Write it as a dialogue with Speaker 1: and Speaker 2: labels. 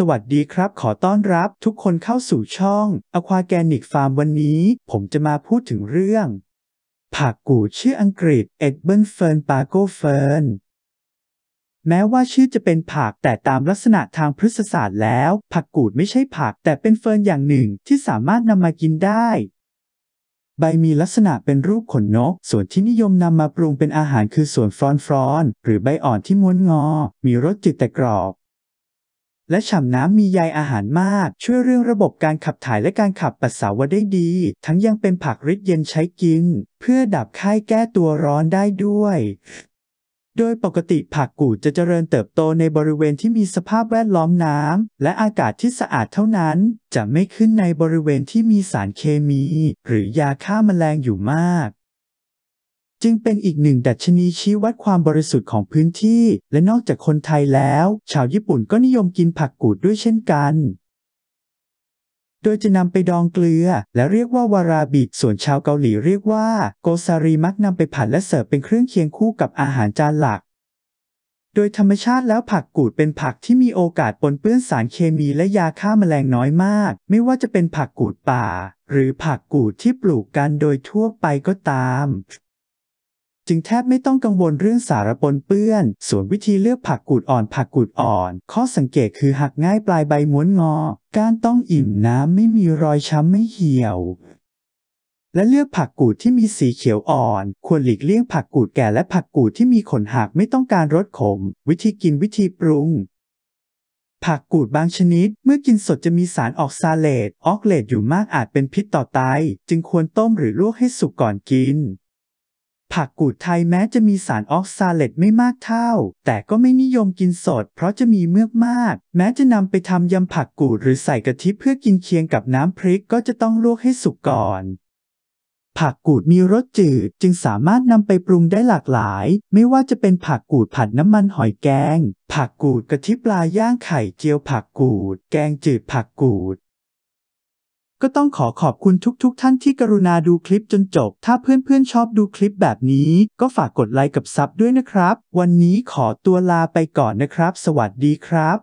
Speaker 1: สวัสดีครับขอต้อนรับทุกคนเข้าสู่ช่อง Aquagenic Farm วันนี้ ผมจะมาพูดถึงเรื่องผักกูดชื่ออังกฤษ e d เฟ r ร์นปาโกเฟิ e ์นแม้ว่าชื่อจะเป็นผักแต่ตามลักษณะทางพฤกษศาสตร์แล้ว ผักกูดไม่ใช่ผักแต่เป็นเฟิร์นอย่างหนึ่งที่สามารถนำมากินได้ ใบมีลักษณะเป็นรูปขนนก ส่วนที่นิยมนำมาปรุงเป็นอาหารคือส่วนฟรอนฟรอนหรือใบอ่อนที่ม้วนงอ มีรสจืดแต่กรอบและฉ่ำน้ำมีใยอาหารมาก ช่วยเรื่องระบบการขับถ่ายและการขับปัสสาวะได้ดี ทั้งยังเป็นผักฤทธิ์เย็นใช้กินเพื่อดับไข้แก้ตัวร้อนได้ด้วย โดยปกติผักกูดจะเจริญเติบโตในบริเวณที่มีสภาพแวดล้อมน้ำและอากาศที่สะอาดเท่านั้น จะไม่ขึ้นในบริเวณที่มีสารเคมี หรือยาฆ่าแมลงอยู่มากจึงเป็นอีกหนึ่งดัชนีชี้วัดความบริสุทธิ์ของพื้นที่ และนอกจากคนไทยแล้ว ชาวญี่ปุ่นก็นิยมกินผักกูดด้วยเช่นกัน โดยจะนำไปดองเกลือ และเรียกว่าวาราบิส่วนชาวเกาหลีเรียกว่า โกซารี มักนำไปผัดและเสิร์ฟเป็นเครื่องเคียงคู่กับอาหารจานหลัก โดยธรรมชาติแล้วผักกูดเป็นผักที่มีโอกาสปนเปื้อนสารเคมีและยาฆ่าาแมลงน้อยมาก ไม่ว่าจะเป็นผักกูดป่า หรือผักกูดที่ปลูกกันโดยทั่วไปก็ตามจึงแทบไม่ต้องกังวลเรื่องสารปนเปื้อน ส่วนวิธีเลือกผักกูดอ่อนผักกูดอ่อน ข้อสังเกตคือหักง่ายปลายใบม้วนงอ การต้องอิ่มน้ำไม่มีรอยช้ำไม่เหี่ยว และเลือกผักกูดที่มีสีเขียวอ่อน ควรหลีกเลี่ยง ผักกูดแก่ และผักกูดที่มีขนหักไม่ต้องการรสขม วิธีกินวิธีปรุง ผักกูดบางชนิด เมื่อกินสดจะมีสารออกซาเลต ออกเลตอยู่มากอาจเป็นพิษต่อไต จึงควรต้มหรือลวกให้สุกก่อนกินผักกูดไทยแม้จะมีสารออกซาเลตไม่มากเท่า แต่ก็ไม่นิยมกินสดเพราะจะมีเมือกมาก แม้จะนำไปทำยำผักกูดหรือใส่กะทิเพื่อกินเคียงกับน้ำพริกก็จะต้องลวกให้สุกก่อน ผักกูดมีรสจืดจึงสามารถนำไปปรุงได้หลากหลาย ไม่ว่าจะเป็นผักกูดผัดน้ำมันหอยแกง ผักกูดกะทิปลาย่างไข่เจียวผักกูด แกงจืดผักกูดก็ต้องขอขอบคุณทุกๆทท่านที่กรุณาดูคลิปจนจบ ถ้าเพื่อนๆชอบดูคลิปแบบนี้ ก็ฝากกดไลค์กับซับด้วยนะครับ วันนี้ขอตัวลาไปก่อนนะครับ สวัสดีครับ